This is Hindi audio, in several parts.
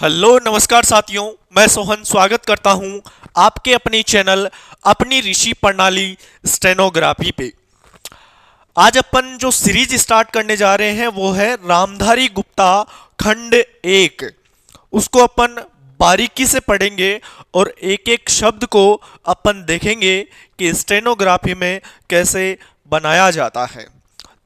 हेलो नमस्कार साथियों मैं सोहन स्वागत करता हूं आपके अपने चैनल अपनी ऋषि प्रणाली स्टेनोग्राफी पे आज अपन जो सीरीज स्टार्ट करने जा रहे हैं वो है रामधारी गुप्ता खंड एक उसको अपन बारीकी से पढ़ेंगे और एक एक शब्द को अपन देखेंगे कि स्टेनोग्राफी में कैसे बनाया जाता है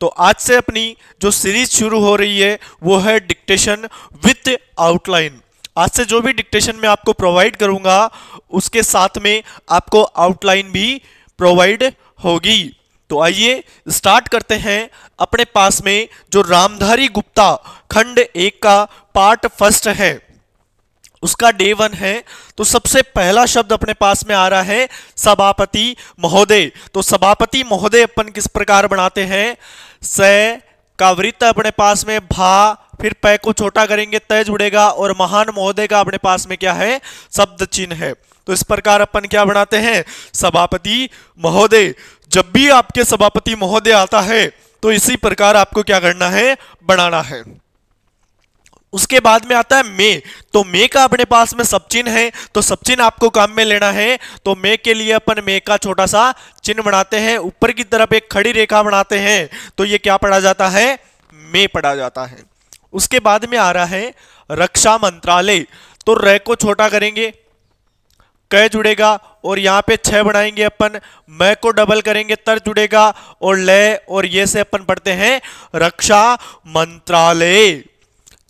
तो आज से अपनी जो सीरीज शुरू हो रही है वो है डिक्टेशन विथ आउटलाइन आज से जो भी डिक्टेशन मैं आपको प्रोवाइड करूंगा उसके साथ में आपको आउटलाइन भी प्रोवाइड होगी तो आइए स्टार्ट करते हैं अपने पास में जो रामधारी गुप्ता खंड एक का पार्ट फर्स्ट है उसका डे वन है तो सबसे पहला शब्द अपने पास में आ रहा है सभापति महोदय तो सभापति महोदय अपन किस प्रकार बनाते हैं स का वृत्त अपने पास में भा फिर पै को छोटा करेंगे तय जुड़ेगा और महान महोदय का अपने पास में क्या है शब्द चिन्ह है तो इस प्रकार अपन क्या बनाते हैं सभापति महोदय जब भी आपके सभापति महोदय आता है तो इसी प्रकार आपको क्या करना है बनाना है उसके बाद में आता है मे तो मे का अपने पास में सब चिन्ह है तो सब चिन्ह आपको काम में लेना है तो मे के लिए अपन मे का छोटा सा चिन्ह बनाते हैं ऊपर की तरफ एक खड़ी रेखा बनाते हैं तो ये क्या पढ़ा जाता है मे पढ़ा जाता है उसके बाद में आ रहा है रक्षा मंत्रालय तो र को छोटा करेंगे क जुड़ेगा और यहाँ पे छ बनाएंगे अपन म को डबल करेंगे तर जुड़ेगा और लय और ये से अपन पढ़ते हैं रक्षा मंत्रालय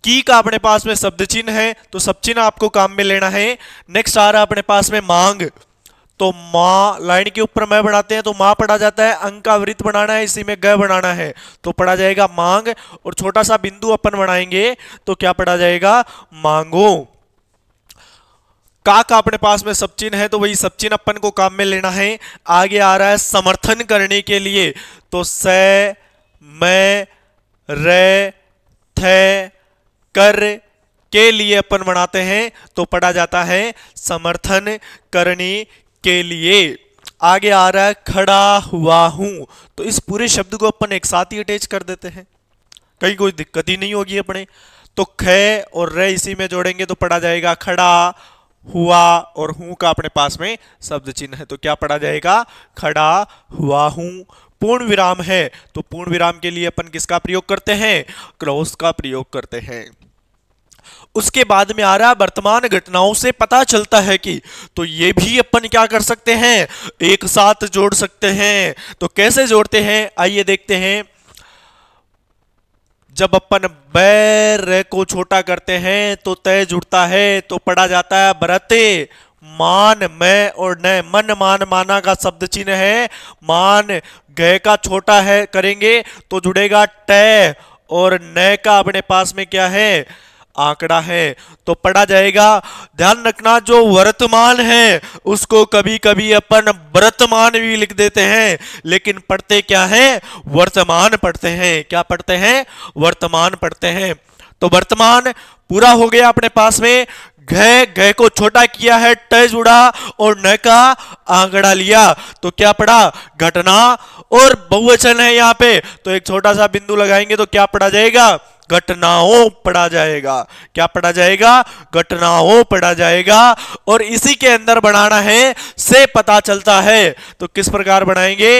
की का अपने पास में शब्द चिन्ह है तो सब चिन्ह आपको काम में लेना है नेक्स्ट आ रहा है अपने पास में मांग तो माँ लाइन के ऊपर मैं बनाते हैं तो माँ पढ़ा जाता है अंक का वृत्त बनाना है इसी में ग बनाना है तो पढ़ा जाएगा मांग और छोटा सा बिंदु अपन बनाएंगे तो क्या पढ़ा जाएगा मांगो का का अपने पास में सब चिन्ह है तो वही सब चिन्ह अपन को काम में लेना है आगे आ रहा है समर्थन करने के लिए तो स मै रे थे कर के लिए अपन बनाते हैं तो पढ़ा जाता है समर्थन करने के लिए आगे आ रहा है खड़ा हुआ हूं तो इस पूरे शब्द को अपन एक साथ ही अटैच कर देते हैं कहीं कोई दिक्कत ही नहीं होगी अपने तो ख और र इसी में जोड़ेंगे तो पढ़ा जाएगा खड़ा हुआ और हूं का अपने पास में शब्द चिन्ह है तो क्या पढ़ा जाएगा खड़ा हुआ हूं पूर्ण विराम है तो पूर्ण विराम के लिए अपन किसका प्रयोग करते हैं क्रॉस का प्रयोग करते हैं उसके बाद में आ रहा वर्तमान घटनाओं से पता चलता है कि तो ये भी अपन क्या कर सकते हैं एक साथ जोड़ सकते हैं तो कैसे जोड़ते हैं आइए देखते हैं जब अपन बैर को छोटा करते हैं तो तय जुड़ता है तो पढ़ा जाता है बरते मान मैं और न मन मान माना का शब्द चिन्ह है मान गय का छोटा है करेंगे तो जुड़ेगा टय और न का अपने पास में क्या है आंकड़ा है तो पढ़ा जाएगा ध्यान रखना जो वर्तमान है उसको कभी कभी अपन वर्तमान भी लिख देते हैं लेकिन पढ़ते क्या है वर्तमान पढ़ते हैं क्या पढ़ते हैं वर्तमान पढ़ते हैं तो वर्तमान पूरा हो गया अपने पास में घय घय को छोटा किया है टय जुड़ा और न का आंकड़ा लिया तो क्या पड़ा घटना और बहुवचन है यहां पे तो एक छोटा सा बिंदु लगाएंगे तो क्या पढ़ा जाएगा घटनाओं पढ़ा जाएगा क्या पढ़ा जाएगा घटनाओं पढ़ा जाएगा और इसी के अंदर बनाना है से पता चलता है तो किस प्रकार बनाएंगे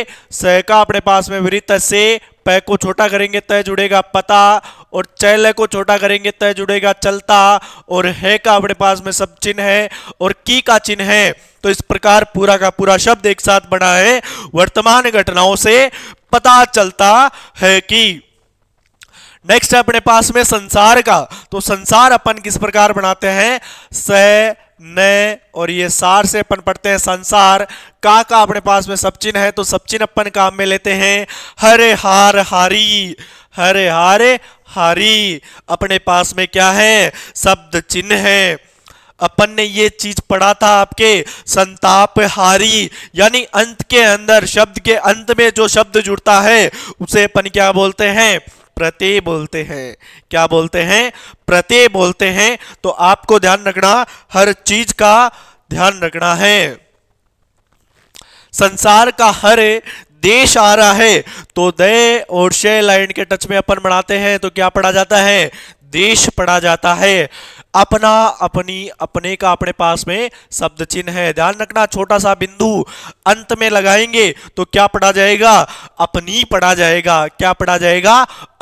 सह का अपने पास में वृत्त से पै को छोटा करेंगे तय जुड़ेगा पता और चैल को छोटा करेंगे तय जुड़ेगा चलता और है का अपने पास में सब चिन्ह है और की का चिन्ह है तो इस प्रकार पूरा का पूरा शब्द एक साथ बना है वर्तमान घटनाओं से पता चलता है कि नेक्स्ट है अपने पास में संसार का तो संसार अपन किस प्रकार बनाते हैं स न और ये सार से अपन पढ़ते हैं संसार का का अपने पास में चिन्ह है तो चिन्ह अपन काम में लेते हैं हरे हार हारी हरे हारे हारी अपने पास में क्या है शब्द चिन्ह है अपन ने ये चीज पढ़ा था आपके संताप हारी यानी अंत के अंदर शब्द के अंत में जो शब्द जुड़ता है उसे अपन क्या बोलते हैं प्रत्यय बोलते हैं क्या बोलते हैं प्रत्यय बोलते हैं तो आपको ध्यान रखना हर चीज का ध्यान रखना है संसार का हर देश आ रहा है तो दय और शय लाइन के टच में अपन बनाते हैं तो क्या पढ़ा जाता है देश पढ़ा जाता है अपना अपनी अपने का अपने पास में शब्द चिन्ह है ध्यान रखना छोटा सा बिंदु अंत में लगाएंगे तो क्या पढ़ा जाएगा अपनी पढ़ा जाएगा क्या पढ़ा जाएगा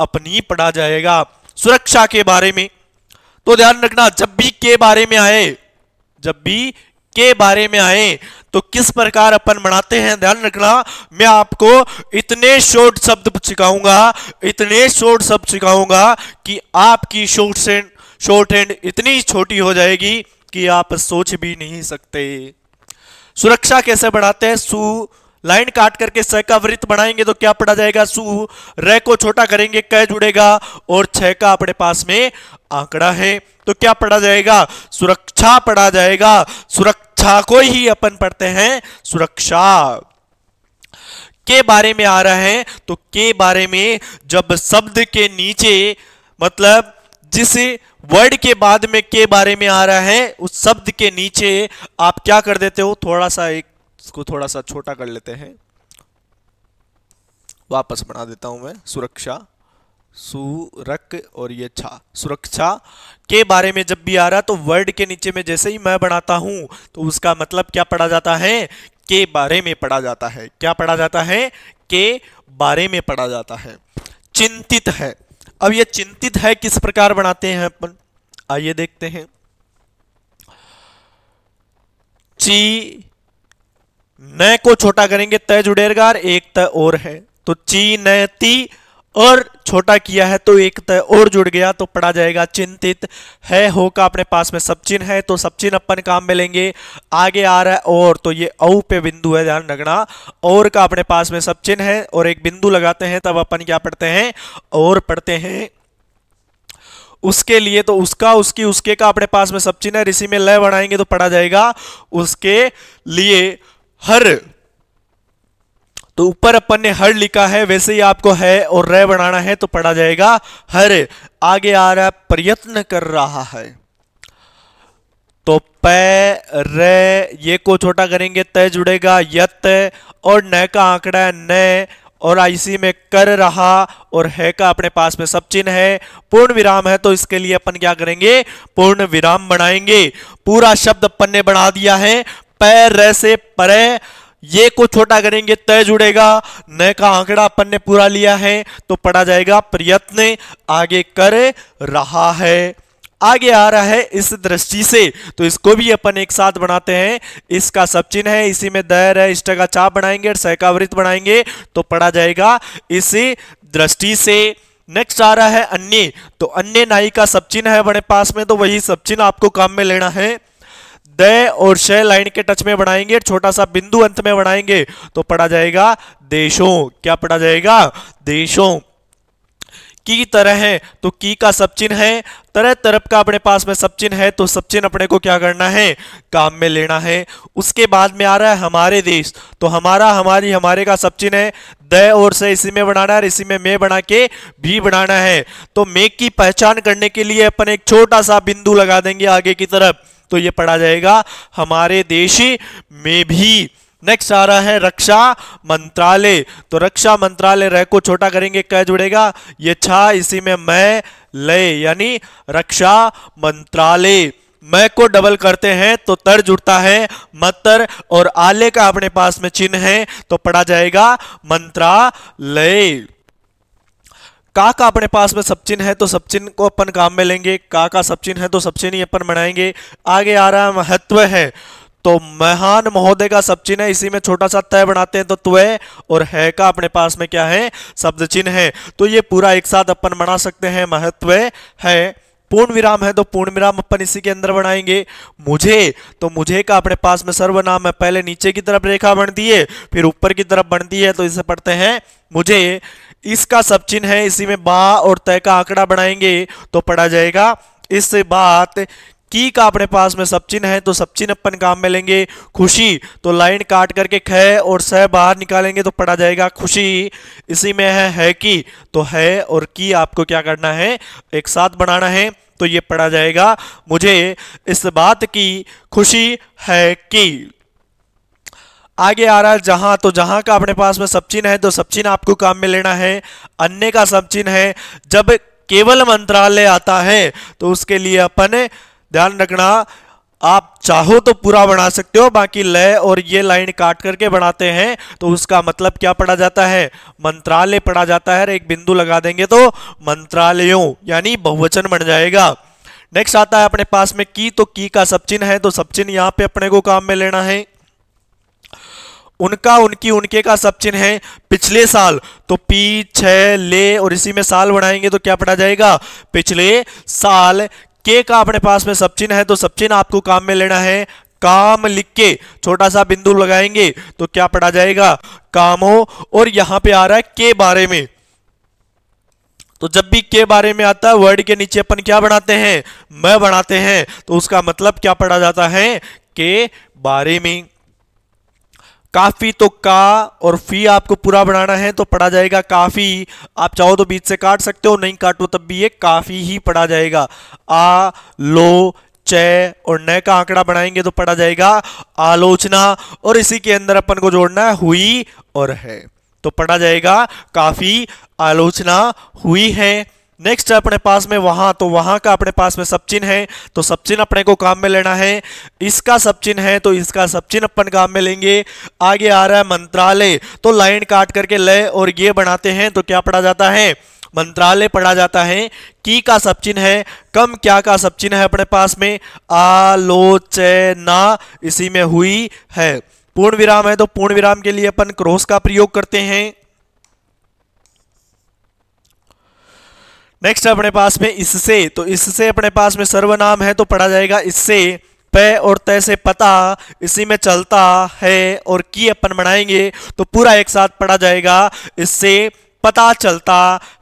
अपनी पढ़ा जाएगा सुरक्षा के बारे में तो ध्यान रखना जब भी के बारे में आए जब भी के बारे में आए तो किस प्रकार अपन बनाते हैं ध्यान रखना मैं आपको इतने शोर्ट शब्द सिखाऊंगा इतने शोर्ट शब्द सिखाऊंगा कि आपकी शोर्ट सेंट शॉर्ट हैंड इतनी छोटी हो जाएगी कि आप सोच भी नहीं सकते सुरक्षा कैसे बढ़ाते हैं सु लाइन काट करके स का वृत्त बढ़ाएंगे तो क्या पड़ा जाएगा सु र को छोटा करेंगे क जुड़ेगा और छह का अपने पास में आंकड़ा है तो क्या पढ़ा जाएगा सुरक्षा पढ़ा जाएगा सुरक्षा को ही अपन पढ़ते हैं सुरक्षा के बारे में आ रहा है तो के बारे में जब शब्द के नीचे मतलब जिस वर्ड के बाद में के बारे में आ रहा है उस शब्द के नीचे आप क्या कर देते हो थोड़ा सा एक इसको थोड़ा सा छोटा कर लेते हैं वापस बना देता हूं मैं सुरक्षा सुरक और ये छा सुरक्षा के बारे में जब भी आ रहा तो वर्ड के नीचे में जैसे ही मैं बनाता हूं तो उसका मतलब क्या पढ़ा जाता है के बारे में पढ़ा जाता है क्या पढ़ा जाता है के बारे में पढ़ा जाता है चिंतित है अब ये चिंतित है किस प्रकार बनाते हैं अपन आइए देखते हैं ची न को छोटा करेंगे तय जुड़ेरगार एक त और है तो ची नी और छोटा किया है तो एक तय और जुड़ गया तो पढ़ा जाएगा चिंतित है हो का अपने पास में सब चिन्ह है तो सब चिन्ह अपन काम में लेंगे आगे आ रहा है और तो ये औ पे बिंदु है ध्यान रखना और का अपने पास में सब चिन्ह है और एक बिंदु लगाते हैं तब अपन क्या पढ़ते हैं और पढ़ते हैं उसके लिए तो उसका उसकी उसके का अपने पास में सब चिन्ह है ऋषि में लय बनाएंगे तो पढ़ा जाएगा उसके लिए हर तो ऊपर अपन ने हर लिखा है वैसे ही आपको है और रे बनाना है तो पढ़ा जाएगा हर आगे आ रहा है प्रयत्न कर रहा है तो प रे ये को छोटा करेंगे तय जुड़ेगा यत और न का आंकड़ा है न और आईसी में कर रहा और है का अपने पास में सब चिन्ह है पूर्ण विराम है तो इसके लिए अपन क्या करेंगे पूर्ण विराम बनाएंगे पूरा शब्द अपन ने बना दिया है पैर से परे ये को छोटा करेंगे तय जुड़ेगा नय का आंकड़ा अपन ने पूरा लिया है तो पढ़ा जाएगा प्रयत्न आगे कर रहा है आगे आ रहा है इस दृष्टि से तो इसको भी अपन एक साथ बनाते हैं इसका सब चिन्ह है इसी में दर है इष्ट का चाप बनाएंगे और सहकावृत बनाएंगे तो पढ़ा जाएगा इसी दृष्टि से नेक्स्ट आ रहा है अन्य तो अन्य नाई का सब चिन्ह है बड़े पास में तो वही सब चिन्ह आपको काम में लेना है द और श लाइन के टच में बढ़ाएंगे छोटा सा बिंदु अंत में बढ़ाएंगे तो पढ़ा जाएगा देशों क्या पढ़ा जाएगा देशों की तरह है तो की का सब चिन्ह है तरह तरफ का अपने पास में सब चिन्ह है तो सब चिन्ह अपने को क्या करना है काम में लेना है उसके बाद में आ रहा है हमारे देश तो हमारा हमारी हमारे का सब चिन्ह है द और से इसी में बनाना है और इसी में मैं बना के भी बनाना है तो मे की पहचान करने के लिए अपन एक छोटा सा बिंदु लगा देंगे आगे की तरफ तो ये पढ़ा जाएगा हमारे देश में भी नेक्स्ट आ रहा है रक्षा मंत्रालय तो रक्षा मंत्रालय रह को छोटा करेंगे क्या जुड़ेगा ये छा इसी में मैं लय यानी रक्षा मंत्रालय मैं को डबल करते हैं तो तर जुड़ता है मतर और आले का अपने पास में चिन्ह है तो पढ़ा जाएगा मंत्रालय का का अपने पास में सचिन है तो सचिन को अपन काम में लेंगे का का सचिन है तो सचिन ही अपन बनाएंगे आगे आ रहा महत्व है तो महान महोदय का सब चिन्ह है इसी में छोटा सा तय बनाते हैं तो त्वे और है का अपने पास में क्या है शब्द चिन्ह है तो ये पूरा एक साथ अपन बना सकते हैं महत्व है पूर्ण विराम है तो पूर्ण विराम अपन इसी के अंदर बनाएंगे मुझे तो मुझे का अपने पास में सर्वनाम है पहले नीचे की तरफ रेखा बनती है फिर ऊपर की तरफ बनती है तो इसे पढ़ते हैं मुझे इसका सब चिन्ह है इसी में बा और तय का आंकड़ा बढ़ाएंगे तो पढ़ा जाएगा इस बात की का अपने पास में सब चिन्ह है तो सब चिन्ह अपन काम में लेंगे खुशी तो लाइन काट करके ख और स बाहर निकालेंगे तो पढ़ा जाएगा खुशी इसी में है है की तो है और की आपको क्या करना है एक साथ बनाना है तो ये पढ़ा जाएगा मुझे इस बात की खुशी है कि आगे आ रहा है जहां तो जहां का अपने पास में सबचिन है तो सबचिन आपको काम में लेना है अन्य का सबचिन है जब केवल मंत्रालय आता है तो उसके लिए अपन ध्यान रखना आप चाहो तो पूरा बना सकते हो बाकी लय और ये लाइन काट करके बनाते हैं तो उसका मतलब क्या पढ़ा जाता है मंत्रालय पढ़ा जाता है एक बिंदु लगा देंगे तो मंत्रालयों यानी बहुवचन बन जाएगा नेक्स्ट आता है अपने पास में की तो की का सब्चिन है तो सब्चिन यहाँ पे अपने को काम में लेना है उनका उनकी उनके का सब चिन्ह है पिछले साल तो पी छ ले और इसी में साल बढ़ाएंगे तो क्या पढ़ा जाएगा पिछले साल के का अपने पास में सब चिन्ह है तो सब चिन्ह आपको काम में लेना है काम लिख के छोटा सा बिंदु लगाएंगे तो क्या पढ़ा जाएगा कामों और यहां पे आ रहा है के बारे में तो जब भी के बारे में आता है वर्ड के नीचे अपन क्या बनाते हैं मैं बनाते हैं तो उसका मतलब क्या पढ़ा जाता है के बारे में काफ़ी तो का और फी आपको पूरा बनाना है तो पढ़ा जाएगा काफ़ी आप चाहो तो बीच से काट सकते हो नहीं काटो तब भी ये काफ़ी ही पढ़ा जाएगा आ लो चय और न का आंकड़ा बनाएंगे तो पढ़ा जाएगा आलोचना और इसी के अंदर अपन को जोड़ना है हुई और है तो पढ़ा जाएगा काफ़ी आलोचना हुई है नेक्स्ट है अपने पास में वहां तो वहां का अपने पास में सबचिन है तो सबचिन अपने को काम में लेना है इसका सबचिन है तो इसका सबचिन अपन काम में लेंगे आगे आ रहा है मंत्रालय तो लाइन काट करके लय और ये बनाते हैं तो क्या पढ़ा जाता है मंत्रालय पढ़ा जाता है की का सबचिन्ह है कम क्या का सबचिन्ह है अपने पास में आलोचना इसी में हुई है पूर्ण विराम है तो पूर्ण विराम के लिए अपन क्रॉस का प्रयोग करते हैं नेक्स्ट अपने पास में इससे तो इससे अपने पास में सर्वनाम है तो पढ़ा जाएगा इससे प और तय से पता इसी में चलता है और की अपन बनाएंगे तो पूरा एक साथ पढ़ा जाएगा इससे पता चलता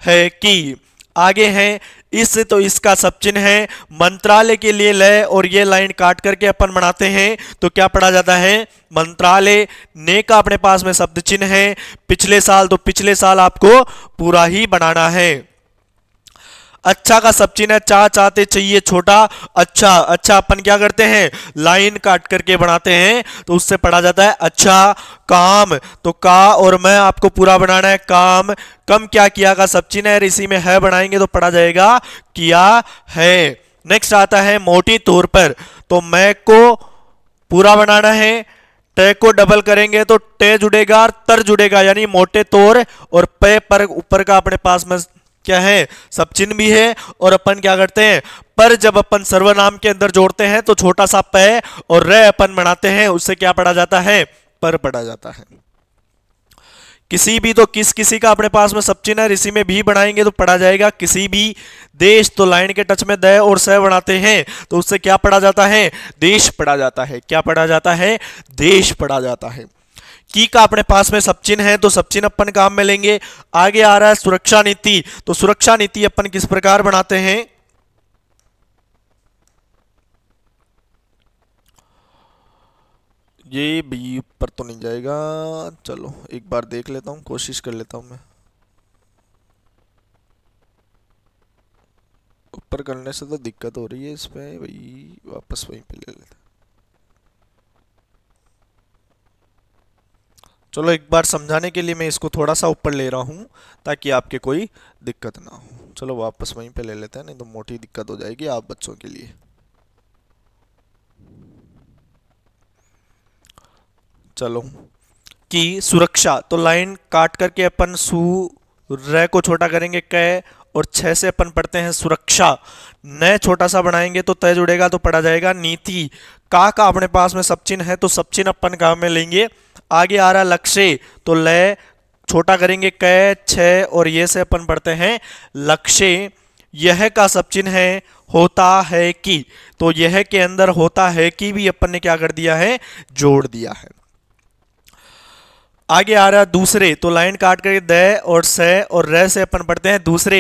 है कि आगे हैं इस तो इसका सब चिन्ह है मंत्रालय के लिए लय और ये लाइन काट करके अपन बनाते हैं तो क्या पढ़ा जाता है मंत्रालय ने का अपने पास में शब्द चिन्ह है पिछले साल तो पिछले साल आपको पूरा ही बनाना है अच्छा का सब चीन है चाह चाहते चाहिए छोटा अच्छा अच्छा अपन क्या करते हैं लाइन काट करके बनाते हैं तो उससे पढ़ा जाता है अच्छा काम तो का और मैं आपको पूरा बनाना है काम कम क्या किया का सब चीन है इसी में है बनाएंगे तो पढ़ा जाएगा किया है नेक्स्ट आता है मोटी तौर पर तो मैं को पूरा बनाना है टे को डबल करेंगे तो टे जुड़ेगा और तर जुड़ेगा यानी मोटे तौर और पे पर ऊपर का अपने पास में क्या है सब चिन्ह भी है और अपन क्या करते हैं पर जब अपन सर्वनाम के अंदर जोड़ते हैं तो छोटा सा प और रे अपन बनाते हैं उससे क्या पढ़ा जाता है पर पढ़ा जाता है किसी भी तो किस किसी का अपने पास में सब चिन्ह है इसी में भी बनाएंगे तो पढ़ा जाएगा किसी भी देश तो लाइन के टच में दय और सह बनाते हैं तो उससे क्या पढ़ा जाता है देश पढ़ा जाता है क्या पढ़ा जाता है देश पढ़ा जाता है की का अपने पास में सचिन है तो सचिन अपन काम में लेंगे आगे आ रहा है सुरक्षा नीति तो सुरक्षा नीति अपन किस प्रकार बनाते हैं ये बी पर तो नहीं जाएगा चलो एक बार देख लेता हूँ कोशिश कर लेता हूँ मैं ऊपर करने से तो दिक्कत हो रही है इसमें भाई वापस वहीं पे ले लेते चलो एक बार समझाने के लिए मैं इसको थोड़ा सा ऊपर ले रहा हूँ ताकि आपके कोई दिक्कत ना हो चलो वापस वहीं पे ले लेते हैं नहीं तो मोटी दिक्कत हो जाएगी आप बच्चों के लिए चलो कि सुरक्षा तो लाइन काट करके अपन सु रे को छोटा करेंगे कै और छह से अपन पढ़ते हैं सुरक्षा न छोटा सा बनाएंगे तो तय जुड़ेगा तो पढ़ा जाएगा नीति का का अपने पास में सचिन है तो सचिन अपन का में लेंगे आगे आ रहा लक्ष्य तो लय छोटा करेंगे क छ और ये से अपन पढ़ते हैं लक्ष्य यह का सब चिन्ह है होता है कि तो यह के अंदर होता है कि भी अपन ने क्या कर दिया है जोड़ दिया है आगे आ रहा दूसरे तो लाइन काट कर द और स और र से अपन पढ़ते हैं दूसरे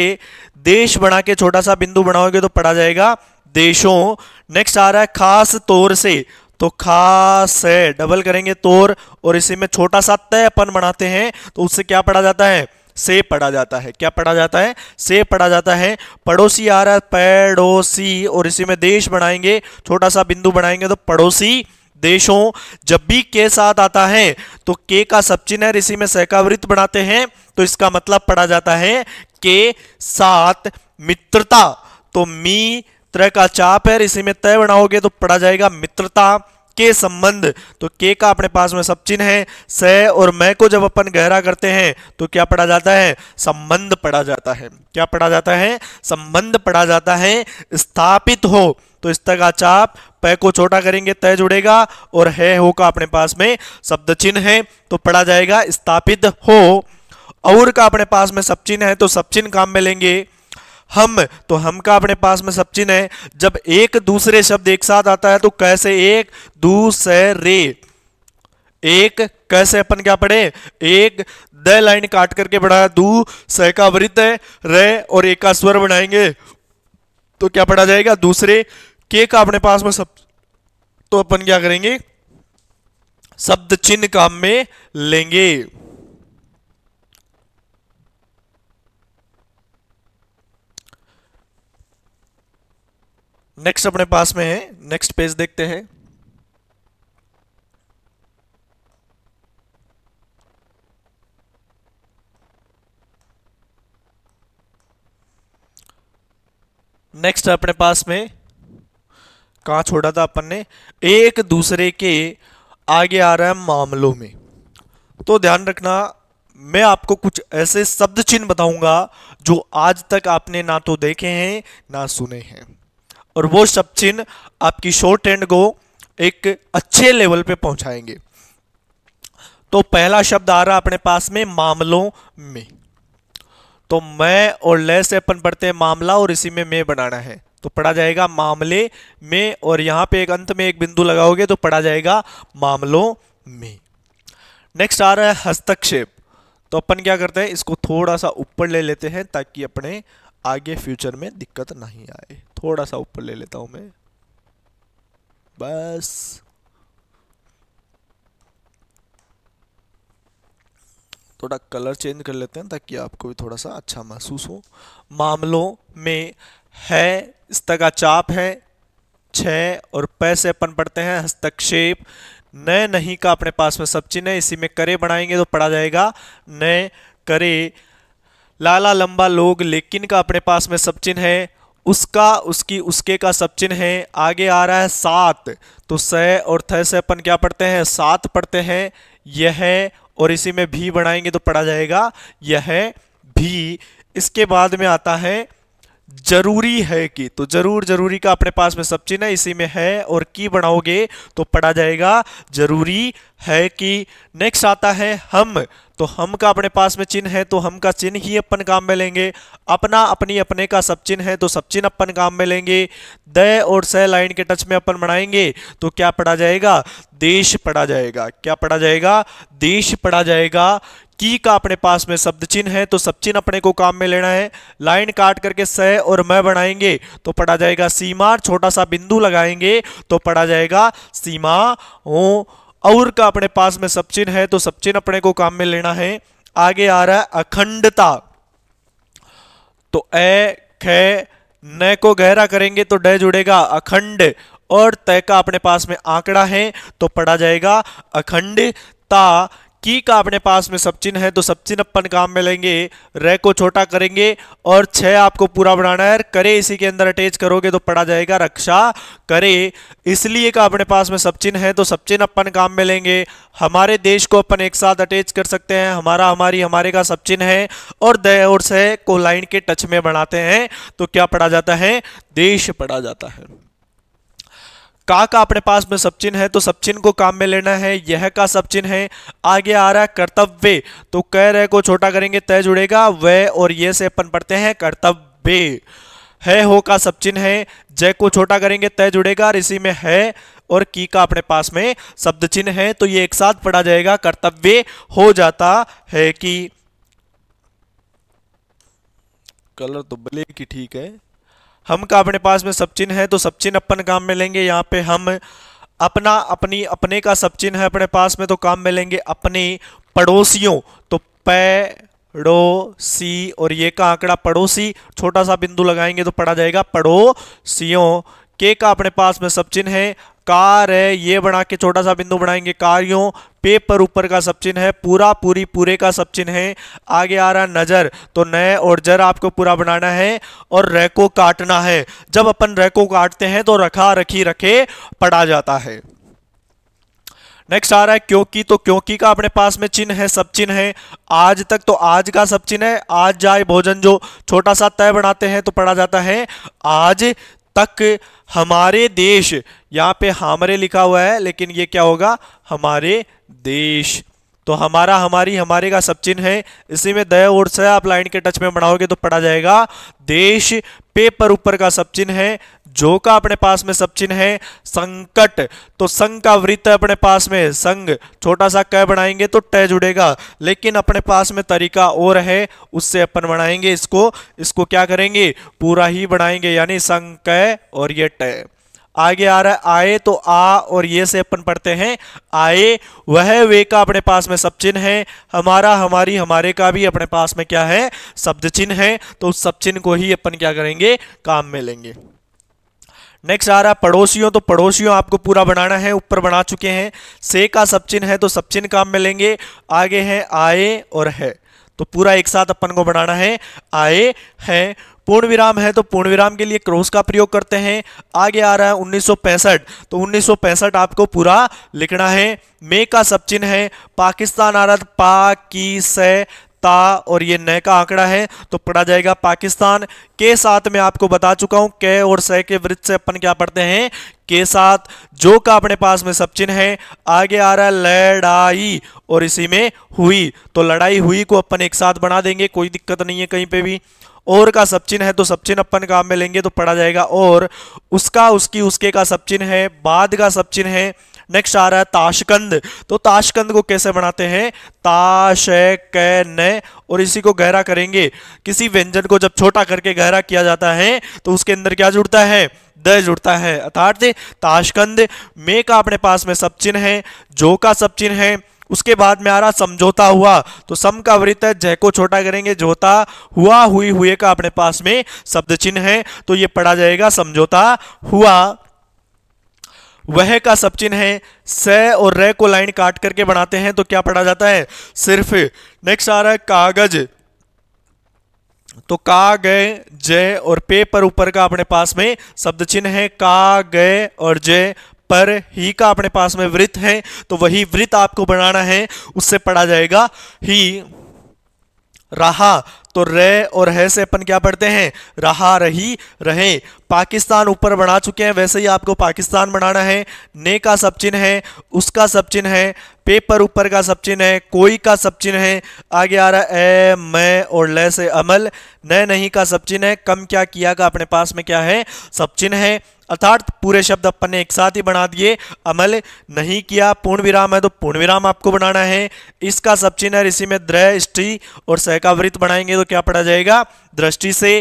देश बना के छोटा सा बिंदु बनाओगे तो पढ़ा जाएगा देशों नेक्स्ट आ रहा है खास तौर से तो खास है डबल करेंगे तौर और इसी में छोटा सा तय अपन बनाते हैं तो उससे क्या पढ़ा जाता है से पढ़ा जाता है क्या पढ़ा जाता है से पढ़ा जाता है पड़ोसी आ रहा है पड़ोसी और इसी में देश बनाएंगे छोटा सा बिंदु बनाएंगे तो पड़ोसी देशों जब भी के साथ आता है तो के का सब्चिनर इसी में सहकावृत बनाते हैं तो इसका मतलब पढ़ा जाता है के साथ मित्रता तो मी त्र का चाप है इसी में तय बनाओगे तो पढ़ा जाएगा मित्रता के संबंध तो के का अपने पास में सब चिन्ह है स और मैं को जब अपन गहरा करते हैं तो क्या पढ़ा जाता है संबंध पढ़ा जाता है क्या पढ़ा जाता है संबंध पढ़ा जाता है स्थापित हो तो इस का चाप पै को छोटा करेंगे तय जुड़ेगा और है हो का अपने पास में शब्द चिन्ह है तो पढ़ा जाएगा स्थापित हो और का अपने पास में सब चिन्ह है तो सब चिन्ह काम में लेंगे हम तो हम का अपने पास में सब चिन्ह है जब एक दूसरे शब्द एक साथ आता है तो कैसे एक दूसरे एक कैसे अपन क्या पढ़े एक द लाइन काट करके पढ़ा दू स का वृत्त है रे और एक का स्वर बनाएंगे तो क्या पढ़ा जाएगा दूसरे के का अपने पास में सब तो अपन क्या करेंगे शब्द चिन्ह काम में लेंगे नेक्स्ट अपने पास में है नेक्स्ट पेज देखते हैं नेक्स्ट अपने पास में कहाँ छोड़ा था अपन ने एक दूसरे के आगे आ रहे मामलों में तो ध्यान रखना मैं आपको कुछ ऐसे शब्द चिन्ह बताऊंगा जो आज तक आपने ना तो देखे हैं ना सुने हैं और वो शब्द चिन्ह आपकी शॉर्ट एंड को एक अच्छे लेवल पे पहुंचाएंगे तो पहला शब्द आ रहा अपने पास में मामलों में तो मैं और लय से अपन पढ़ते हैं मामला और इसी में मैं बनाना है तो पढ़ा जाएगा मामले में और यहाँ पे एक अंत में एक बिंदु लगाओगे तो पढ़ा जाएगा मामलों में नेक्स्ट आ रहा है हस्तक्षेप तो अपन क्या करते हैं इसको थोड़ा सा ऊपर ले लेते हैं ताकि अपने आगे फ्यूचर में दिक्कत नहीं आए थोड़ा सा ऊपर ले लेता हूँ मैं बस थोड़ा कलर चेंज कर लेते हैं ताकि आपको भी थोड़ा सा अच्छा महसूस हो मामलों में है इस्तगा चाप है छः और प से अपन पढ़ते हैं हस्तक्षेप न नहीं का अपने पास में सब चिन्ह है इसी में करे बनाएंगे तो पढ़ा जाएगा न करे लाला लंबा लोग लेकिन का अपने पास में सब चिन्ह है उसका उसकी उसके का सब चिन्ह है आगे आ रहा है सात तो स और थ से अपन क्या पढ़ते हैं सात पढ़ते हैं यह और इसी में भी बनाएंगे तो पढ़ा जाएगा यह भी इसके बाद में आता है जरूरी है कि तो जरूर जरूरी का अपने पास में सब चिन्ह इसी में है और की बनाओगे तो पढ़ा जाएगा जरूरी है कि नेक्स्ट आता है हम तो हम का अपने पास में चिन्ह है तो हम का चिन्ह ही अपन काम में लेंगे अपना अपनी अपने का सब चिन्ह है तो सब चिन्ह अपन काम में लेंगे दय और स लाइन के टच में अपन बनाएंगे तो क्या पढ़ा जाएगा देश पढ़ा जाएगा क्या पढ़ा जाएगा देश पढ़ा जाएगा की का अपने पास में शब्द चिन्ह है तो सब चिन्ह अपने को काम में लेना है लाइन काट करके स और मैं बनाएंगे तो पढ़ा जाएगा सीमा छोटा सा बिंदु लगाएंगे तो पढ़ा जाएगा सीमा ओ और का अपने पास में सब चिन्ह है तो सब चिन्ह अपने को काम में लेना है आगे आ रहा है अखंडता तो ए ख न को गहरा करेंगे तो ड जुड़ेगा अखंड और तय का अपने पास में आंकड़ा है तो पढ़ा जाएगा अखंडता की का अपने पास में चिन्ह है तो चिन्ह अपन काम में लेंगे रह को छोटा करेंगे और छः आपको पूरा बनाना है करे इसी के अंदर अटैच करोगे तो पड़ा जाएगा रक्षा करे इसलिए का अपने पास में चिन्ह है तो सब्चिन अपन काम में लेंगे हमारे देश को अपन एक साथ अटैच कर सकते हैं हमारा हमारी हमारे का चिन्ह है और दय और सह को लाइन के टच में बनाते हैं तो क्या पढ़ा जाता है देश पढ़ा जाता है का का अपने पास में सचिन है तो सचिन को काम में लेना है यह का सचिन है आगे आ रहा है कर्तव्य तो कह रहे को छोटा करेंगे तय जुड़ेगा वह और ये से अपन पढ़ते हैं कर्तव्य है हो का सचिन है जय को छोटा करेंगे तय जुड़ेगा और इसी में है और की का अपने पास में शब्द चिन्ह है तो ये एक साथ पढ़ा जाएगा कर्तव्य हो जाता है कि कलर तो ब्लैक ही ठीक है हम का अपने पास में सब चिन्ह है तो सब चिन्ह अपन काम में लेंगे यहाँ पे हम अपना अपनी अपने का सब चिन्ह है अपने पास में तो काम में लेंगे अपने पड़ोसियों तो पड़ोसी और ये का आंकड़ा पड़ोसी छोटा सा बिंदु लगाएंगे तो पढ़ा जाएगा पड़ोसियों के का अपने पास में सब चिन्ह है कार है ये बना के छोटा सा बिंदु बनाएंगे कार्यों पे पर ऊपर का सब चिन्ह है पूरा पूरी पूरे का सब चिन्ह है आगे आ रहा नज़र तो नए और जर आपको पूरा बनाना है और रह को काटना है जब अपन रह को काटते हैं तो रखा रखी रखे पड़ा जाता है नेक्स्ट आ रहा है क्योंकि तो क्योंकि का अपने पास में चिन्ह है सब चिन्ह है आज तक तो आज का सब चिन्ह है आज जाए भोजन जो छोटा सा तय बनाते हैं तो पढ़ा जाता है आज तक हमारे देश यहाँ पे हमारे लिखा हुआ है लेकिन ये क्या होगा हमारे देश तो हमारा हमारी हमारे का सब चिन्ह है इसी में दया ओर से आप लाइन के टच में बनाओगे तो पढ़ा जाएगा देश पेपर ऊपर का सब चिन्ह है जो का अपने पास में सब चिन्ह है संकट तो संघ का वृत्त अपने पास में संघ छोटा सा क बनाएंगे तो ट जुड़ेगा लेकिन अपने पास में तरीका और है उससे अपन बनाएंगे इसको इसको क्या करेंगे पूरा ही बनाएंगे यानी संघ क और ये ट आगे आ रहा है आए तो आ और ये से अपन पढ़ते हैं आए वह वे का अपने पास में सब चिन्ह है हमारा हमारी हमारे का भी अपने पास में क्या है शब्द चिन्ह है तो उस सब चिन्ह को ही अपन क्या करेंगे काम में लेंगे नेक्स्ट आ रहा है पड़ोसियों तो पड़ोसियों आपको पूरा बनाना है ऊपर बना चुके हैं से का सब्चिन है तो सब्चिन काम में लेंगे आगे है आए और है तो पूरा एक साथ अपन को बनाना है आए है पूर्ण विराम है तो पूर्ण विराम के लिए क्रॉस का प्रयोग करते हैं आगे आ रहा है उन्नीस तो उन्नीस आपको पूरा लिखना है मे का सब चिन्ह है पाकिस्तान आ रहा था तो पा की स ता और ये न का आंकड़ा है तो पढ़ा जाएगा पाकिस्तान के साथ मैं आपको बता चुका हूं के और स के वृत्त से अपन क्या पढ़ते हैं के साथ जो का अपने पास में सब चिन्ह है आगे आ रहा है लड़ाई और इसी में हुई तो लड़ाई हुई को अपन एक साथ बना देंगे कोई दिक्कत नहीं है कहीं पे भी और का चिन्ह है तो सपचिन अपन काम में लेंगे तो पढ़ा जाएगा और उसका उसकी उसके का चिन्ह है बाद का चिन्ह है नेक्स्ट आ रहा है ताशकंद तो ताशकंद को कैसे बनाते हैं ताश न और इसी को गहरा करेंगे किसी व्यंजन को जब छोटा करके गहरा किया जाता है तो उसके अंदर क्या जुड़ता है द जुड़ता है अर्थात ताशकंद मे का अपने पास में सब चिन्ह है जो का सब चिन्ह है उसके बाद में आ रहा समझौता हुआ तो सम का वृत्त है जय को छोटा करेंगे जोता हुआ हुई हुए का अपने पास में शब्द चिन्ह है तो ये पढ़ा जाएगा समझौता हुआ वह का सब चिन्ह है स और र को लाइन काट करके बनाते हैं तो क्या पढ़ा जाता है सिर्फ नेक्स्ट आ रहा है कागज तो का गय जय और पे पर ऊपर का अपने पास में शब्द चिन्ह है का गय और जय पर ही का अपने पास में वृत्त है तो वही वृत्त आपको बनाना है उससे पढ़ा जाएगा ही रहा तो रह और है से अपन क्या पढ़ते हैं रहा रही रहे पाकिस्तान ऊपर बढ़ा चुके हैं वैसे ही आपको पाकिस्तान बनाना है ने का सब चिन्ह है उसका सब चिन्ह है पेपर ऊपर का सब चिन्ह है कोई का सब चिन्ह है आगे आ रहा है ए मैं और ले से अमल न नहीं का सब चिन्ह है कम क्या किया का अपने पास में क्या है सब चिन्ह है अर्थात पूरे शब्द अपन ने एक साथ ही बना दिए अमल नहीं किया पूर्ण विराम है तो पूर्ण विराम आपको बनाना है इसका सब चिन्ह है इसी में द्रय स्त्री और सहकावृत बनाएंगे तो क्या पढ़ा जाएगा दृष्टि से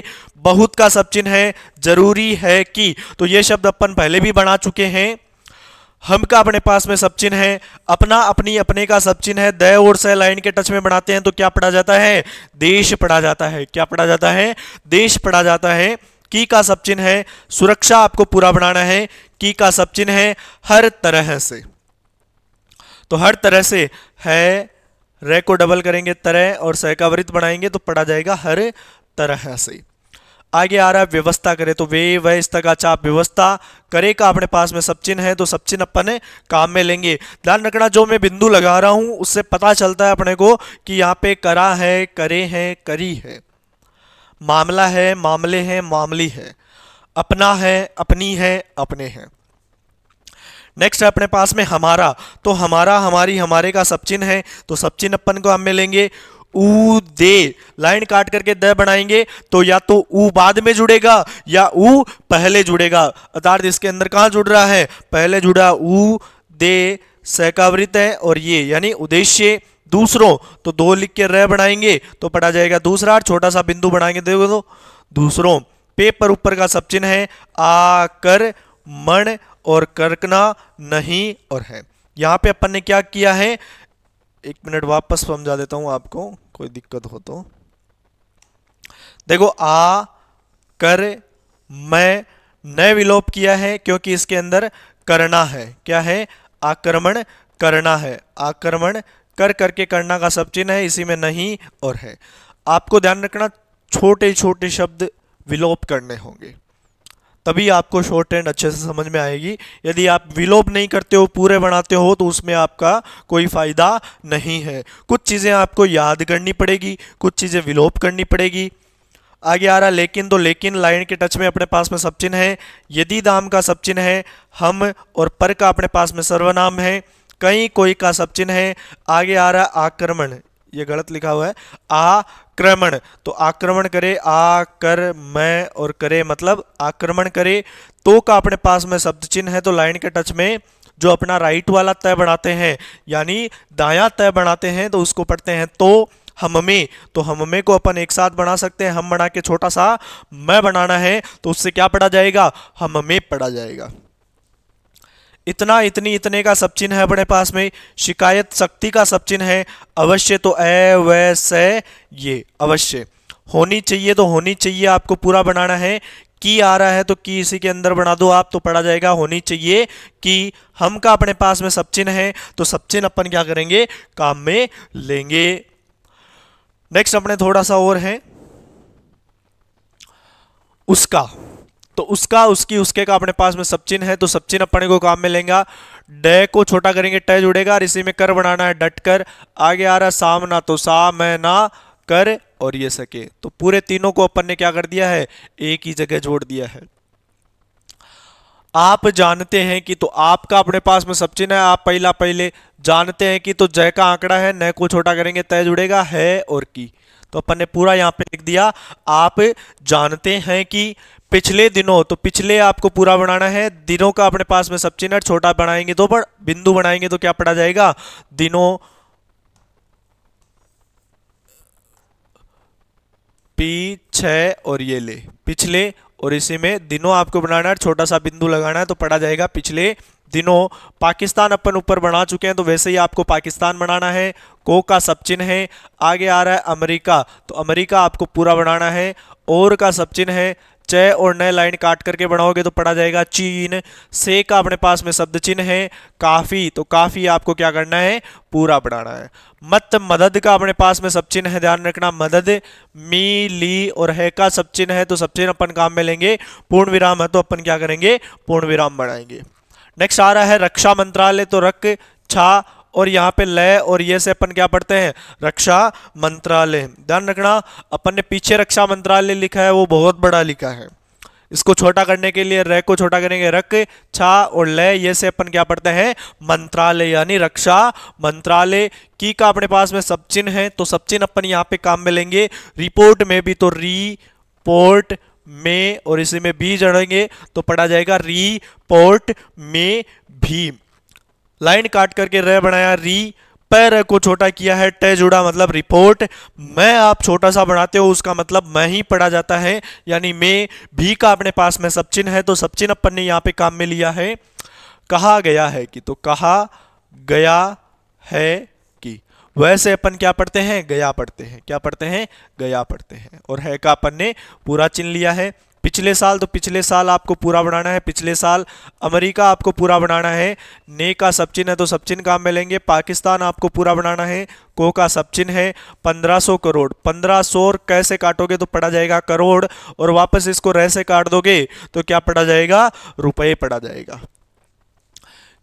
बहुत का सब चिन्ह है जरूरी है कि तो ये शब्द अपन पहले भी बना चुके हैं हम का अपने पास में सब चिन्ह है अपना अपनी अपने का सब चिन्ह है दया और सह लाइन के टच में बनाते हैं तो क्या पढ़ा जाता है देश पढ़ा जाता है क्या पढ़ा जाता है देश पढ़ा जाता है की का सब चिन्ह है सुरक्षा आपको पूरा बनाना है की का सब चिन्ह है हर तरह से तो हर तरह से है रे को डबल करेंगे तरह और सहकावृत बनाएंगे तो पढ़ा जाएगा हर तरह से आगे आ रहा है व्यवस्था करे तो वे वह स्तक चाप व्यवस्था करे का अपने पास में सब चिन्ह है तो सब चिन्ह अपन काम में लेंगे ध्यान रखना जो मैं बिंदु लगा रहा हूं उससे पता चलता है अपने को कि यहाँ पे करा है करे है करी है मामला है मामले हैं मामली है अपना है अपनी है अपने हैं नेक्स्ट है अपने पास में हमारा तो हमारा हमारी हमारे का सपचिन है तो चिन्ह अपन को हम मिलेंगे ऊ दे लाइन काट करके द बनाएंगे तो या तो ऊ बाद में जुड़ेगा या ऊ पहले जुड़ेगा अर्थात इसके अंदर कहाँ जुड़ रहा है पहले जुड़ा ऊ दे सहकावृत है और ये यानी उद्देश्य दूसरों तो दो लिख के रह बनाएंगे तो पढ़ा जाएगा दूसरा छोटा सा बिंदु बनाएंगे देखो तो, दूसरों पेपर ऊपर का सब चिन्ह है आकर मण और करकना नहीं और है यहाँ पे अपन ने क्या किया है एक मिनट वापस समझा देता हूँ आपको कोई दिक्कत हो तो देखो आ कर मैं न विलोप किया है क्योंकि इसके अंदर करना है क्या है आक्रमण करना है आक्रमण कर करके करना का सब चिन्ह है इसी में नहीं और है आपको ध्यान रखना छोटे छोटे शब्द विलोप करने होंगे तभी आपको शॉर्ट एंड अच्छे से समझ में आएगी यदि आप विलोप नहीं करते हो पूरे बनाते हो तो उसमें आपका कोई फ़ायदा नहीं है कुछ चीज़ें आपको याद करनी पड़ेगी कुछ चीज़ें विलोप करनी पड़ेगी आगे आ रहा लेकिन तो लेकिन लाइन के टच में अपने पास में सब्चिन है यदि दाम का सब्चिन है हम और पर का अपने पास में सर्वनाम है कहीं कोई का सब्चिन है आगे आ रहा आक्रमण ये गलत लिखा हुआ है आक्रमण तो आक्रमण करे आ कर मैं और करे मतलब आक्रमण करे तो का अपने पास में शब्द चिन्ह है तो लाइन के टच में जो अपना राइट वाला तय बनाते हैं यानी दाया तय बनाते हैं तो उसको पढ़ते हैं तो हम में तो हम में को अपन एक साथ बना सकते हैं हम बना के छोटा सा मैं बनाना है तो उससे क्या पढ़ा जाएगा हम में पढ़ा जाएगा इतना इतनी इतने का सब चिन्ह है अपने पास में शिकायत शक्ति का सब चिन्ह है अवश्य तो ए स ये अवश्य होनी चाहिए तो होनी चाहिए आपको पूरा बनाना है की आ रहा है तो की इसी के अंदर बना दो आप तो पढ़ा जाएगा होनी चाहिए कि हम का अपने पास में सब चिन्ह है तो सब चिन्ह अपन क्या करेंगे काम में लेंगे नेक्स्ट अपने थोड़ा सा और है उसका तो उसका उसकी उसके का अपने पास में सबचिन है तो सबचिन अपने को काम में लेंगे डे को छोटा करेंगे टय जुड़ेगा और इसी में कर बनाना है डट कर आगे आ रहा साम ना तो साम ना कर और ये सके तो पूरे तीनों को अपन ने क्या कर दिया है एक ही जगह जोड़ दिया है आप जानते हैं कि तो आपका अपने पास में सबचिन है आप पहला पहले जानते हैं कि तो जय का आंकड़ा है न को छोटा करेंगे तय जुड़ेगा है और की तो अपन ने पूरा यहाँ पे लिख दिया आप जानते हैं कि पिछले दिनों तो पिछले आपको पूरा बनाना है दिनों का अपने पास में सब चिन्ह छोटा बनाएंगे तो पर बिंदु बनाएंगे तो क्या पढ़ा जाएगा दिनों पी छ और ये ले पिछले और इसी में दिनों आपको बनाना है छोटा सा बिंदु लगाना है तो पढ़ा जाएगा पिछले दिनों पाकिस्तान अपन ऊपर बढ़ा चुके हैं तो वैसे ही आपको पाकिस्तान बनाना है को का सब चिन्ह है आगे आ रहा है अमेरिका तो अमेरिका आपको पूरा बनाना है और का सब चिन्ह है चय और नए लाइन काट करके बढ़ाओगे तो पढ़ा जाएगा चीन से का अपने पास में शब्द चिन्ह है काफ़ी तो काफ़ी आपको क्या करना है पूरा बढ़ाना है मत मदद का अपने पास में सब चिन्ह है ध्यान रखना मदद मी ली और है का सब चिन्ह है तो सब चिन्ह अपन काम में लेंगे पूर्ण विराम है तो अपन क्या करेंगे पूर्ण विराम बढ़ाएंगे नेक्स्ट आ रहा है रक्षा मंत्रालय तो रक छा और यहाँ पे लय और ये से अपन क्या पढ़ते हैं रक्षा मंत्रालय ध्यान रखना अपन ने पीछे रक्षा मंत्रालय लिखा है वो बहुत बड़ा लिखा है इसको छोटा करने के लिए रह को छोटा करेंगे रक छा और लय ये से अपन क्या पढ़ते हैं मंत्रालय यानी रक्षा मंत्रालय की का अपने पास में चिन्ह है तो सब चिन्ह अपन यहाँ पे काम में लेंगे रिपोर्ट में भी तो रिपोर्ट में और इसी में भी जड़ेंगे तो पढ़ा जाएगा री पोर्ट में भी लाइन काट करके र बनाया री पैर को छोटा किया है टे जुड़ा मतलब रिपोर्ट मैं आप छोटा सा बनाते हो उसका मतलब मैं ही पढ़ा जाता है यानी मैं भी का अपने पास में सचिन है तो सचिन अपन ने यहाँ पे काम में लिया है कहा गया है कि तो कहा गया है वैसे अपन क्या पढ़ते हैं गया पढ़ते हैं क्या पढ़ते हैं गया पढ़ते हैं और है का अपन ने पूरा चिन्ह लिया है पिछले साल तो पिछले साल आपको पूरा बनाना है पिछले साल अमेरिका आपको पूरा बनाना है ने का सब चिन्ह है तो सब चिन्ह काम में लेंगे पाकिस्तान आपको पूरा बनाना है को का सब चिन्ह है 1500 करोड़ 1500 कैसे काटोगे तो पड़ा जाएगा करोड़ और वापस इसको रह से काट दोगे तो क्या पड़ा जाएगा रुपये पड़ा जाएगा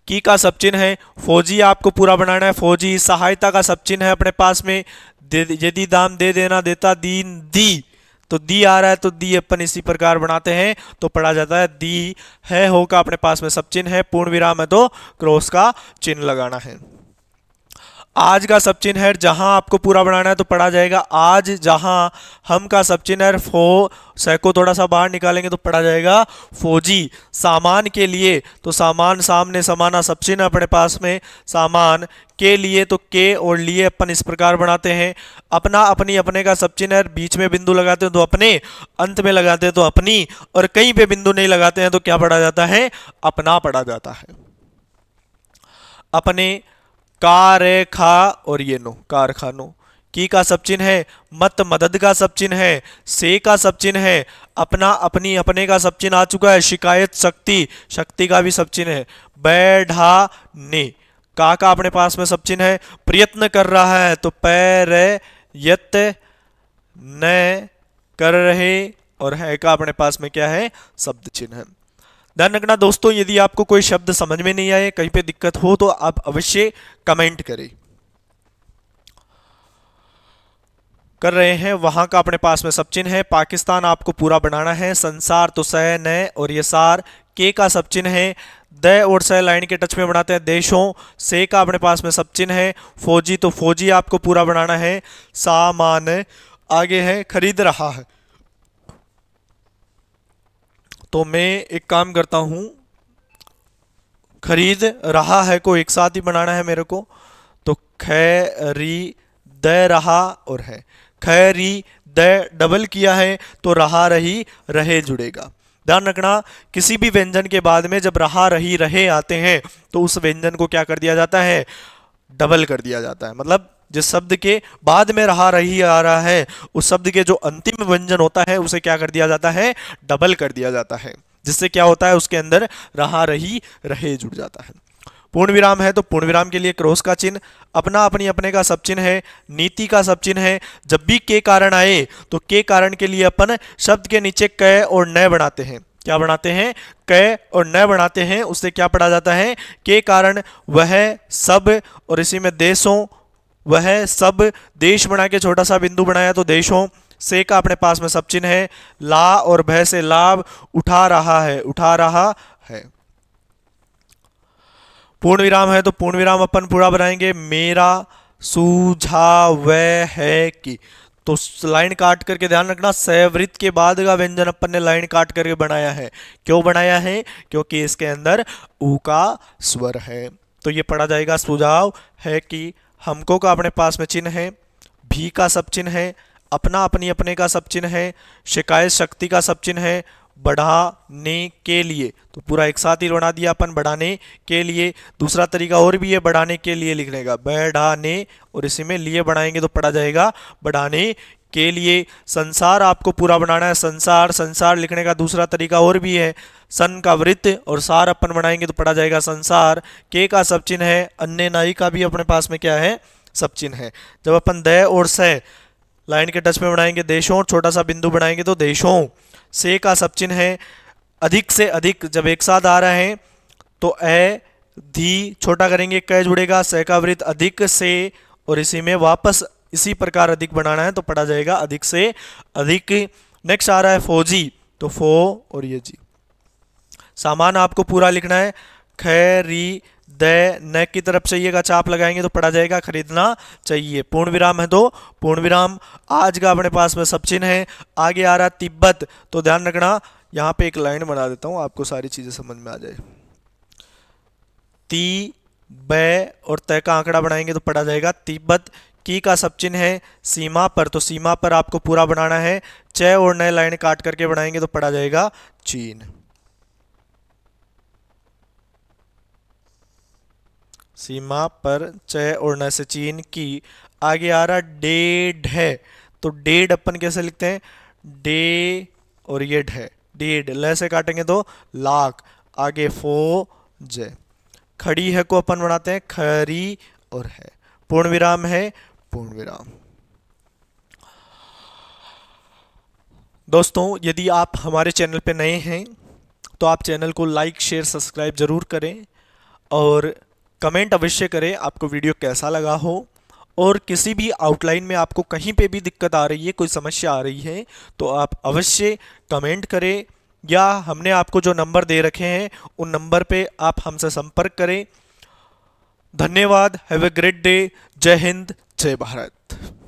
की का सब चिन्ह है फौजी आपको पूरा बनाना है फौजी सहायता का सब चिन्ह है अपने पास में यदि दाम दे देना देता दीन दी तो दी आ रहा है तो दी अपन इसी प्रकार बनाते हैं तो पढ़ा जाता है दी है हो का अपने पास में सब चिन्ह है पूर्ण विराम है तो क्रॉस का चिन्ह लगाना है आज का सब चिन्ह है जहां आपको पूरा बनाना है तो पढ़ा जाएगा आज जहां हम का सब चिन्ह है फो सैको थोड़ा सा बाहर निकालेंगे तो पढ़ा जाएगा फौजी सामान के लिए तो सामान सामने समाना सब चिन्ह अपने पास में सामान के लिए तो के और लिए अपन इस प्रकार बनाते हैं अपना अपनी अपने का सब चिन्ह बीच में बिंदु लगाते हैं तो अपने अंत में लगाते हैं तो अपनी और कहीं पर बिंदु नहीं लगाते हैं तो क्या पढ़ा जाता है अपना पढ़ा जाता है अपने कारे खा और ये नो कार खा नो की का सब चिन्ह है मत मदद का सब चिन्ह है से का सब चिन्ह है अपना अपनी अपने का सब चिन्ह आ चुका है शिकायत शक्ति शक्ति का भी सब चिन्ह है बैढ़ा ने का का अपने पास में सब चिन्ह है प्रयत्न कर रहा है तो पैर यत न कर रहे और है का अपने पास में क्या है शब्द चिन्ह है ध्यान रखना दोस्तों यदि आपको कोई शब्द समझ में नहीं आए कहीं पे दिक्कत हो तो आप अवश्य कमेंट करें कर रहे हैं वहां का अपने पास में सब चिन्ह है पाकिस्तान आपको पूरा बनाना है संसार तो सह न और ये सार के का सब चिन्ह है द और सह लाइन के टच में बनाते हैं देशों से का अपने पास में सब चिन्ह है फौजी तो फौजी आपको पूरा बनाना है सामान आगे है खरीद रहा है तो मैं एक काम करता हूँ खरीद रहा है को एक साथ ही बनाना है मेरे को तो खरी द रहा और है खरी द डबल किया है तो रहा रही रहे जुड़ेगा ध्यान रखना किसी भी व्यंजन के बाद में जब रहा रही रहे आते हैं तो उस व्यंजन को क्या कर दिया जाता है डबल कर दिया जाता है मतलब जिस शब्द के बाद में रहा रही आ रहा है उस शब्द के जो अंतिम व्यंजन होता है उसे क्या कर दिया जाता है डबल कर दिया जाता है जिससे क्या होता है उसके अंदर रहा रही रहे जुड़ जाता है पूर्ण विराम है तो पूर्ण विराम के लिए क्रोस का चिन्ह अपना अपनी अपने का सब चिन्ह है नीति का सब चिन्ह है जब भी के कारण आए तो के कारण के लिए अपन शब्द के नीचे क और न बनाते हैं क्या बनाते हैं क और न बनाते हैं उससे क्या पढ़ा जाता है के कारण वह सब और इसी में देशों वह सब देश बना के छोटा सा बिंदु बनाया तो देशों से का अपने पास में सब चिन्ह है ला और भय से लाभ उठा रहा है उठा रहा है पूर्ण विराम है तो पूर्ण विराम अपन पूरा बनाएंगे मेरा सुझाव है कि तो लाइन काट करके ध्यान रखना सैवृत के बाद का व्यंजन अपन ने लाइन काट करके बनाया है क्यों बनाया है क्योंकि इसके अंदर ऊ का स्वर है तो ये पढ़ा जाएगा सुझाव है कि हमको का अपने पास में चिन्ह है भी का सब चिन्ह है अपना अपनी अपने का सब चिन्ह है शिकायत शक्ति का सब चिन्ह है बढ़ाने के लिए तो पूरा एक साथ ही बना दिया अपन बढ़ाने के लिए दूसरा तरीका और भी है बढ़ाने के लिए लिखने का बढ़ाने और इसी में लिए बढ़ाएंगे तो पढ़ा जाएगा बढ़ाने के लिए संसार आपको पूरा बनाना है संसार संसार लिखने का दूसरा तरीका और भी है सन का वृत्त और सार अपन बनाएंगे तो पढ़ा जाएगा संसार के का सब चिन्ह है अन्य नाई का भी अपने पास में क्या है सब चिन्ह है जब अपन द और सह लाइन के टच में बनाएंगे देशों और छोटा सा बिंदु बनाएंगे तो देशों से का सब चिन्ह है अधिक से अधिक जब एक साथ आ रहे हैं तो ए धी छोटा करेंगे क जुड़ेगा सह का वृत्त अधिक से और इसी में वापस इसी प्रकार अधिक बनाना है तो पढ़ा जाएगा अधिक से अधिक नेक्स्ट आ रहा है फोजी तो फो और ये जी सामान आपको पूरा लिखना है खरी दय नेक की तरफ से ये का चाप लगाएंगे तो पढ़ा जाएगा खरीदना चाहिए पूर्ण विराम है तो पूर्ण विराम आज का अपने पास में सब चिन्ह है आगे आ रहा तिब्बत तो ध्यान रखना यहाँ पे एक लाइन बना देता हूँ आपको सारी चीज़ें समझ में आ जाए ती ब और तय का आंकड़ा बनाएंगे तो पढ़ा जाएगा तिब्बत की का सब चिन्ह है सीमा पर तो सीमा पर आपको पूरा बनाना है चय और नए लाइन काट करके बनाएंगे तो पढ़ा जाएगा चीन सीमा पर चय और न से चीन की आगे आ रहा डेड है तो डेड अपन कैसे लिखते हैं डे और ये ढे डेड ल से काटेंगे तो लाख आगे फो जय खड़ी है को अपन बनाते हैं खरी और है पूर्ण विराम है पूर्ण विराम दोस्तों यदि आप हमारे चैनल पर नए हैं तो आप चैनल को लाइक शेयर सब्सक्राइब ज़रूर करें और कमेंट अवश्य करें आपको वीडियो कैसा लगा हो और किसी भी आउटलाइन में आपको कहीं पे भी दिक्कत आ रही है कोई समस्या आ रही है तो आप अवश्य कमेंट करें या हमने आपको जो नंबर दे रखे हैं उन नंबर पे आप हमसे संपर्क करें धन्यवाद हैव ए ग्रेट डे जय हिंद जय भारत